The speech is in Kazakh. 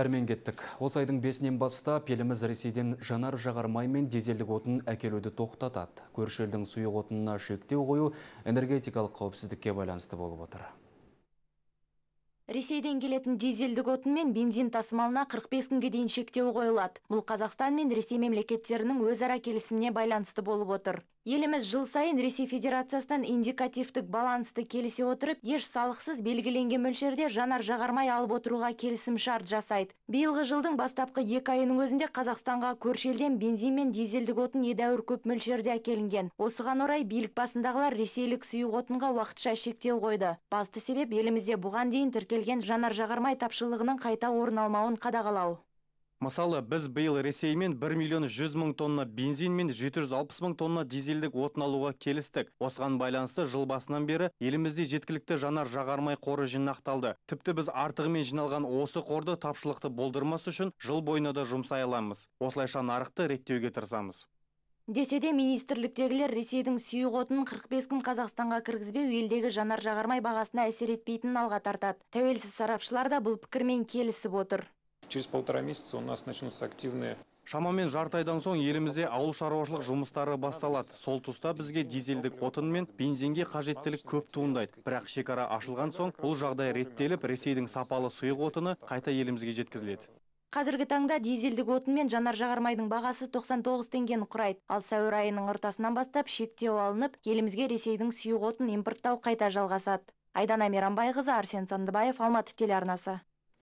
Әрмен кеттік. Осы айдың бесінен бастап еліміз Ресейден жанар жағармай мен дизельдік отын әкелуді тоқтатады. Көршелдің сұйық отынына шектеу қою энергетикалық қауіпсіздікке байланысты болып отыр ресейден келетін дизельдік отын мен бензин тасымалына 45 күнге дейін шектеу қойылады бұл қазақстан мен ресей мемлекеттерінің өзара келісіміне байланысты болып отыр еліміз жыл сайын ресей федерациясынан индикативтік балансты келісе отырып еш салықсыз белгіленген мөлшерде жанар жағармай алып отыруға келісім шарт жасайды биылғы жылдың бастапқы екі айының өзінде қазақстанға көршелден бензин мен дизельдік отын едәуір көп мөлшерде әкелінген осыған орай билік басындағылар ресейлік сұйық отынға уақытша шектеу қойды басты себеп елімізде бұған дейін тіркел келген жанар жағармай тапшылығының қайта орын алмауын қадағалау мысалы біз биыл ресеймен 1 миллион 100 мың тонна бензин мен 760 мың тонна дизельдік отын алуға келістік осыған байланысты жыл басынан бері елімізде жеткілікті жанар жағармай қоры жинақталды тіпті біз артығымен жиналған осы қорды тапшылықты болдырмас үшін жыл бойына да жұмсай аламыз осылайша нарықты реттеуге тырысамыз десе де министрліктегілер ресейдің сұйық отын 45 күн қазақстанға кіргізбеу елдегі жанар жағармай бағасына әсер етпейтінін алға тартады тәуелсіз сарапшылар да бұл пікірмен келісіп отыр через полтора месяца у нас начнутся активные Шамамен жартайдан соң елімізде ауыл шаруашылық жұмыстары басталады. Сол тұста бізге дизельдік отын мен бензинге қажеттілік көп туындайды. Бірақ шекара ашылған соң бұл жағдай реттеліп, Ресейдің сапалы сұйық отыны қайта елімізге жеткізіледі қазіргі таңда дизельдік отын мен жанар жағармайдың бағасы 99 теңгені құрайды ал сәуір айының ортасынан бастап шектеу алынып елімізге ресейдің сұйық отын импорттау қайта жалғасады айдана мейрамбайқызы арсен сандыбаев алматы телеарнасы